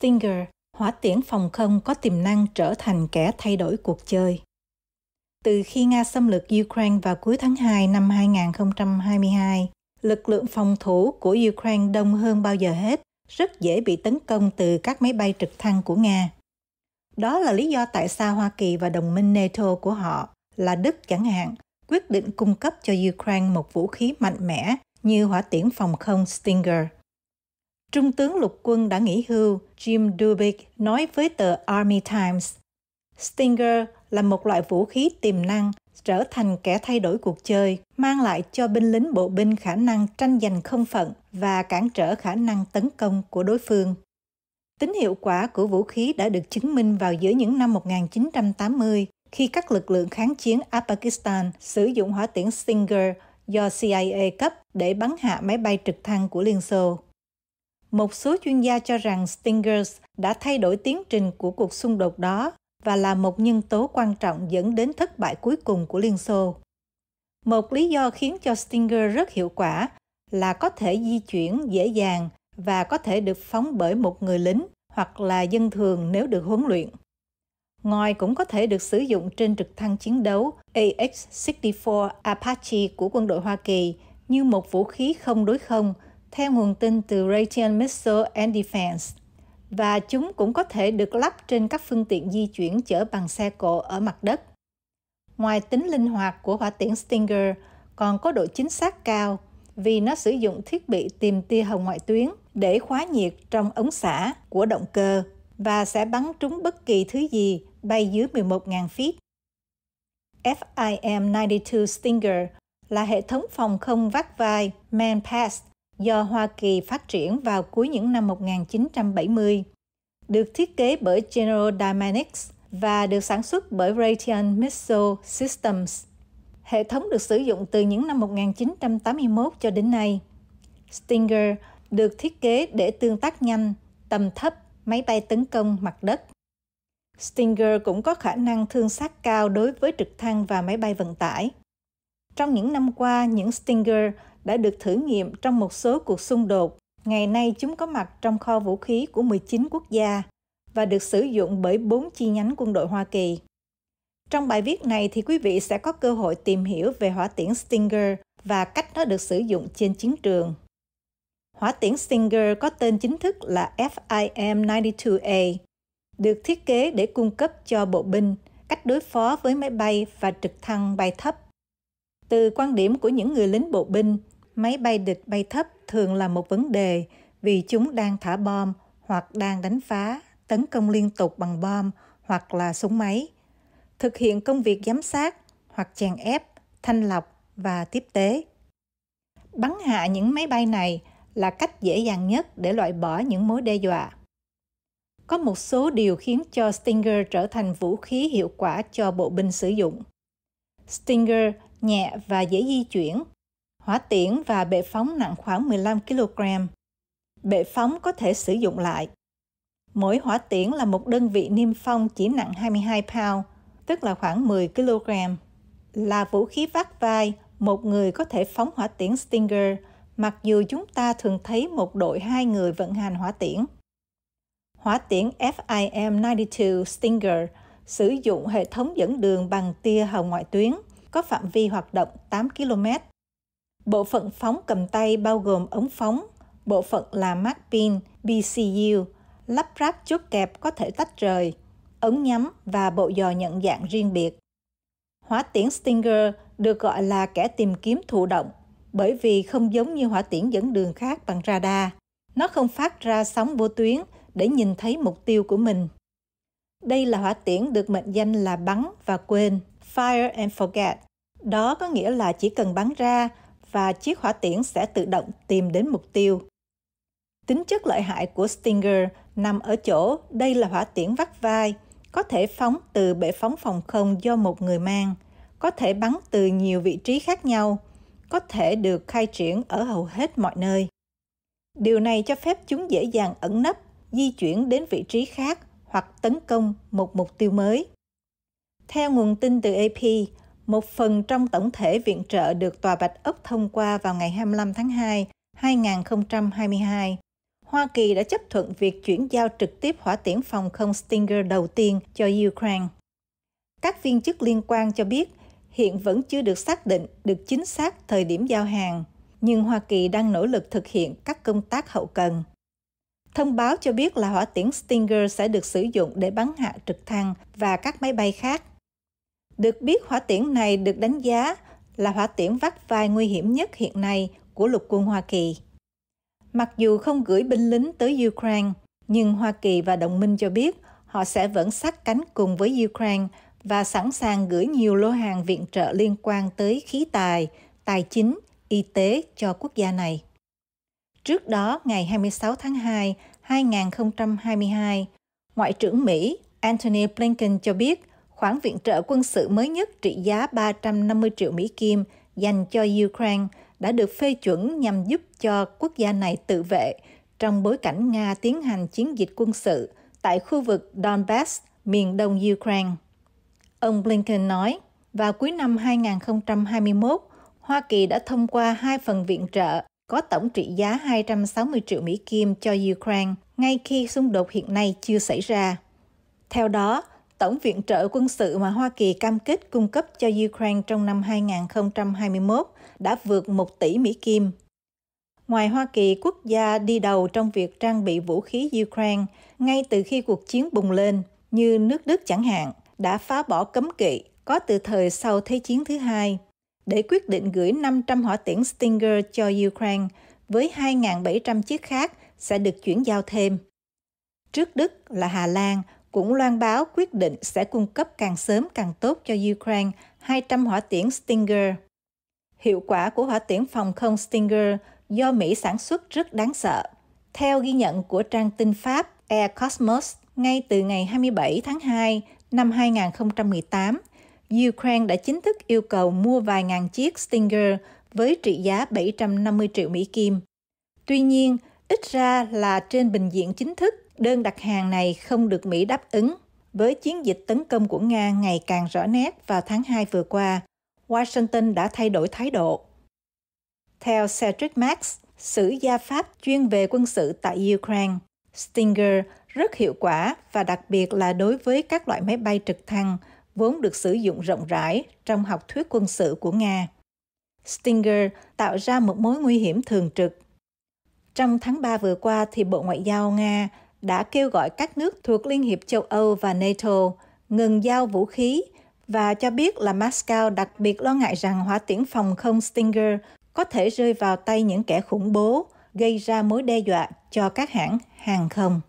Stinger, hỏa tiễn phòng không có tiềm năng trở thành kẻ thay đổi cuộc chơi. Từ khi Nga xâm lược Ukraine vào cuối tháng 2 năm 2022, lực lượng phòng thủ của Ukraine đông hơn bao giờ hết, rất dễ bị tấn công từ các máy bay trực thăng của Nga. Đó là lý do tại sao Hoa Kỳ và đồng minh NATO của họ là Đức chẳng hạn quyết định cung cấp cho Ukraine một vũ khí mạnh mẽ như hỏa tiễn phòng không Stinger. Trung tướng lục quân đã nghỉ hưu Jim Dubik nói với tờ Army Times. Stinger là một loại vũ khí tiềm năng trở thành kẻ thay đổi cuộc chơi, mang lại cho binh lính bộ binh khả năng tranh giành không phận và cản trở khả năng tấn công của đối phương. Tính hiệu quả của vũ khí đã được chứng minh vào giữa những năm 1980 khi các lực lượng kháng chiến Afghanistan sử dụng hỏa tiễn Stinger do CIA cấp để bắn hạ máy bay trực thăng của Liên Xô. Một số chuyên gia cho rằng Stingers đã thay đổi tiến trình của cuộc xung đột đó và là một nhân tố quan trọng dẫn đến thất bại cuối cùng của Liên Xô. Một lý do khiến cho Stinger rất hiệu quả là có thể di chuyển dễ dàng và có thể được phóng bởi một người lính hoặc là dân thường nếu được huấn luyện. Ngoài cũng có thể được sử dụng trên trực thăng chiến đấu AX-64 Apache của quân đội Hoa Kỳ như một vũ khí không đối không theo nguồn tin từ Raytheon Missile and Defense, và chúng cũng có thể được lắp trên các phương tiện di chuyển chở bằng xe cộ ở mặt đất. Ngoài tính linh hoạt của hỏa tiễn Stinger, còn có độ chính xác cao vì nó sử dụng thiết bị tìm tia hồng ngoại tuyến để khóa nhiệt trong ống xả của động cơ và sẽ bắn trúng bất kỳ thứ gì bay dưới 11.000 feet. FIM-92 Stinger là hệ thống phòng không vác vai manpass do Hoa Kỳ phát triển vào cuối những năm 1970. Được thiết kế bởi General Dynamics và được sản xuất bởi Raytheon Missile Systems. Hệ thống được sử dụng từ những năm 1981 cho đến nay. Stinger được thiết kế để tương tác nhanh, tầm thấp, máy bay tấn công mặt đất. Stinger cũng có khả năng thương sát cao đối với trực thăng và máy bay vận tải. Trong những năm qua, những Stinger đã được thử nghiệm trong một số cuộc xung đột. Ngày nay chúng có mặt trong kho vũ khí của 19 quốc gia và được sử dụng bởi 4 chi nhánh quân đội Hoa Kỳ. Trong bài viết này thì quý vị sẽ có cơ hội tìm hiểu về hỏa tiễn Stinger và cách nó được sử dụng trên chiến trường. Hỏa tiễn Stinger có tên chính thức là FIM-92A, được thiết kế để cung cấp cho bộ binh cách đối phó với máy bay và trực thăng bay thấp. Từ quan điểm của những người lính bộ binh máy bay địch bay thấp thường là một vấn đề vì chúng đang thả bom hoặc đang đánh phá, tấn công liên tục bằng bom hoặc là súng máy. Thực hiện công việc giám sát hoặc chèn ép, thanh lọc và tiếp tế. Bắn hạ những máy bay này là cách dễ dàng nhất để loại bỏ những mối đe dọa. Có một số điều khiến cho Stinger trở thành vũ khí hiệu quả cho bộ binh sử dụng. Stinger nhẹ và dễ di chuyển, hỏa tiễn và bệ phóng nặng khoảng 15 kg. Bệ phóng có thể sử dụng lại. Mỗi hỏa tiễn là một đơn vị niêm phong chỉ nặng 22 pound, tức là khoảng 10 kg. Là vũ khí vác vai, một người có thể phóng hỏa tiễn Stinger, mặc dù chúng ta thường thấy một đội hai người vận hành hỏa tiễn. Hỏa tiễn FIM-92 Stinger sử dụng hệ thống dẫn đường bằng tia hồng ngoại tuyến, có phạm vi hoạt động 8 km Bộ phận phóng cầm tay bao gồm ống phóng, bộ phận là mác pin, BCU, lắp ráp chốt kẹp có thể tách rời, ống nhắm và bộ dò nhận dạng riêng biệt. Hỏa tiễn Stinger được gọi là kẻ tìm kiếm thụ động bởi vì không giống như hỏa tiễn dẫn đường khác bằng radar. Nó không phát ra sóng vô tuyến để nhìn thấy mục tiêu của mình. Đây là hỏa tiễn được mệnh danh là bắn và quên, fire and forget. Đó có nghĩa là chỉ cần bắn ra và chiếc hỏa tiễn sẽ tự động tìm đến mục tiêu. Tính chất lợi hại của Stinger nằm ở chỗ đây là hỏa tiễn vắt vai, có thể phóng từ bệ phóng phòng không do một người mang, có thể bắn từ nhiều vị trí khác nhau, có thể được khai triển ở hầu hết mọi nơi. Điều này cho phép chúng dễ dàng ẩn nấp, di chuyển đến vị trí khác hoặc tấn công một mục tiêu mới. Theo nguồn tin từ AP, một phần trong tổng thể viện trợ được Tòa Bạch Ốc thông qua vào ngày 25 tháng 2, 2022. Hoa Kỳ đã chấp thuận việc chuyển giao trực tiếp hỏa tiễn phòng không Stinger đầu tiên cho Ukraine. Các viên chức liên quan cho biết hiện vẫn chưa được xác định được chính xác thời điểm giao hàng, nhưng Hoa Kỳ đang nỗ lực thực hiện các công tác hậu cần. Thông báo cho biết là hỏa tiễn Stinger sẽ được sử dụng để bắn hạ trực thăng và các máy bay khác – được biết hỏa tiễn này được đánh giá là hỏa tiễn vắt vai nguy hiểm nhất hiện nay của lục quân Hoa Kỳ. Mặc dù không gửi binh lính tới Ukraine, nhưng Hoa Kỳ và đồng minh cho biết họ sẽ vẫn sát cánh cùng với Ukraine và sẵn sàng gửi nhiều lô hàng viện trợ liên quan tới khí tài, tài chính, y tế cho quốc gia này. Trước đó, ngày 26 tháng 2, 2022, Ngoại trưởng Mỹ Antony Blinken cho biết khoản viện trợ quân sự mới nhất trị giá 350 triệu Mỹ Kim dành cho Ukraine đã được phê chuẩn nhằm giúp cho quốc gia này tự vệ trong bối cảnh Nga tiến hành chiến dịch quân sự tại khu vực Donbass, miền đông Ukraine. Ông Blinken nói, vào cuối năm 2021, Hoa Kỳ đã thông qua hai phần viện trợ có tổng trị giá 260 triệu Mỹ Kim cho Ukraine ngay khi xung đột hiện nay chưa xảy ra. Theo đó, tổng viện trợ quân sự mà Hoa Kỳ cam kết cung cấp cho Ukraine trong năm 2021 đã vượt 1 tỷ Mỹ Kim. Ngoài Hoa Kỳ quốc gia đi đầu trong việc trang bị vũ khí Ukraine ngay từ khi cuộc chiến bùng lên, như nước Đức chẳng hạn, đã phá bỏ cấm kỵ có từ thời sau Thế chiến thứ hai để quyết định gửi 500 hỏa tiễn Stinger cho Ukraine với 2.700 chiếc khác sẽ được chuyển giao thêm. Trước Đức là Hà Lan cũng loan báo quyết định sẽ cung cấp càng sớm càng tốt cho Ukraine 200 hỏa tiễn Stinger. Hiệu quả của hỏa tiễn phòng không Stinger do Mỹ sản xuất rất đáng sợ. Theo ghi nhận của trang tin Pháp Air Cosmos, ngay từ ngày 27 tháng 2 năm 2018, Ukraine đã chính thức yêu cầu mua vài ngàn chiếc Stinger với trị giá 750 triệu Mỹ Kim. Tuy nhiên, ít ra là trên bình diện chính thức đơn đặt hàng này không được Mỹ đáp ứng. Với chiến dịch tấn công của Nga ngày càng rõ nét vào tháng 2 vừa qua, Washington đã thay đổi thái độ. Theo Cedric Max, sử gia Pháp chuyên về quân sự tại Ukraine, Stinger rất hiệu quả và đặc biệt là đối với các loại máy bay trực thăng vốn được sử dụng rộng rãi trong học thuyết quân sự của Nga. Stinger tạo ra một mối nguy hiểm thường trực. Trong tháng 3 vừa qua thì Bộ Ngoại giao Nga đã kêu gọi các nước thuộc Liên hiệp châu Âu và NATO ngừng giao vũ khí và cho biết là Moscow đặc biệt lo ngại rằng hỏa tiễn phòng không Stinger có thể rơi vào tay những kẻ khủng bố, gây ra mối đe dọa cho các hãng hàng không.